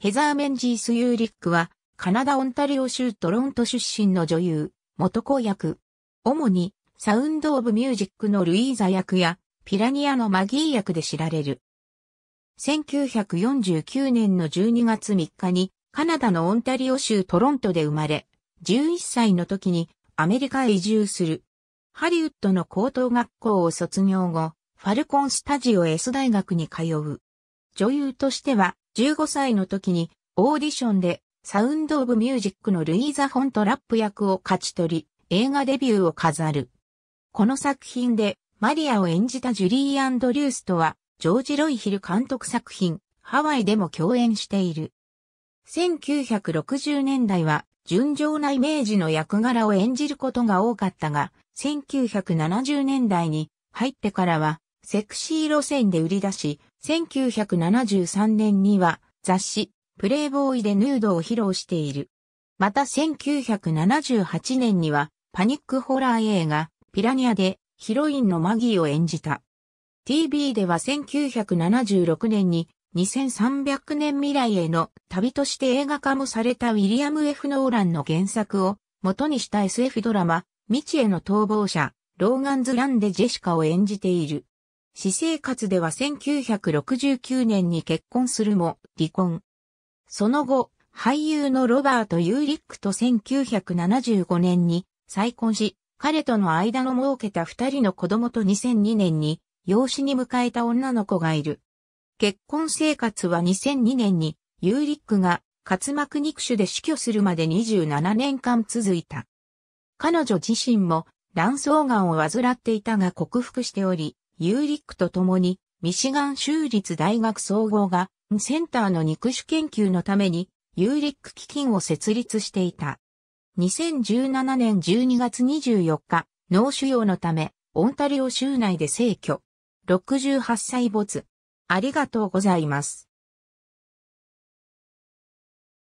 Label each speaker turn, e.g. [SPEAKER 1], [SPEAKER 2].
[SPEAKER 1] ヘザー・メンジース・ユーリックは、カナダ・オンタリオ州トロント出身の女優、元子役。主に、サウンド・オブ・ミュージックのルイーザ役や、ピラニアのマギー役で知られる。1949年の12月3日に、カナダのオンタリオ州トロントで生まれ、11歳の時にアメリカへ移住する。ハリウッドの高等学校を卒業後、ファルコンスタジオ S 大学に通う。女優としては、15歳の時にオーディションでサウンド・オブ・ミュージックのルイーザ・フォントラップ役を勝ち取り、映画デビューを飾る。この作品でマリアを演じたジュリー・アンドリュースとは、ジョージ・ロイヒル監督作品、ハワイでも共演している。1960年代は、純情なイメージの役柄を演じることが多かったが、1970年代に入ってからは、セクシー路線で売り出し、1973年には雑誌、プレイボーイでヌードを披露している。また1978年にはパニックホラー映画、ピラニアでヒロインのマギーを演じた。TV では1976年に2300年未来への旅として映画化もされたウィリアム・ F・ ノーランの原作を元にした SF ドラマ、未知への逃亡者、ローガンズ・ランでジェシカを演じている。私生活では1969年に結婚するも離婚。その後、俳優のロバート・ユーリックと1975年に再婚し、彼との間の設けた二人の子供と2002年に養子に迎えた女の子がいる。結婚生活は2002年にユーリックが滑膜肉腫で死去するまで27年間続いた。彼女自身も卵巣がんを患っていたが克服しており、ユーリックと共に、ミシガン州立大学総合が、センターの肉種研究のために、ユーリック基金を設立していた。2017年12月24日、脳腫瘍のため、オンタリオ州内で逝去。68歳没。ありがとうございます。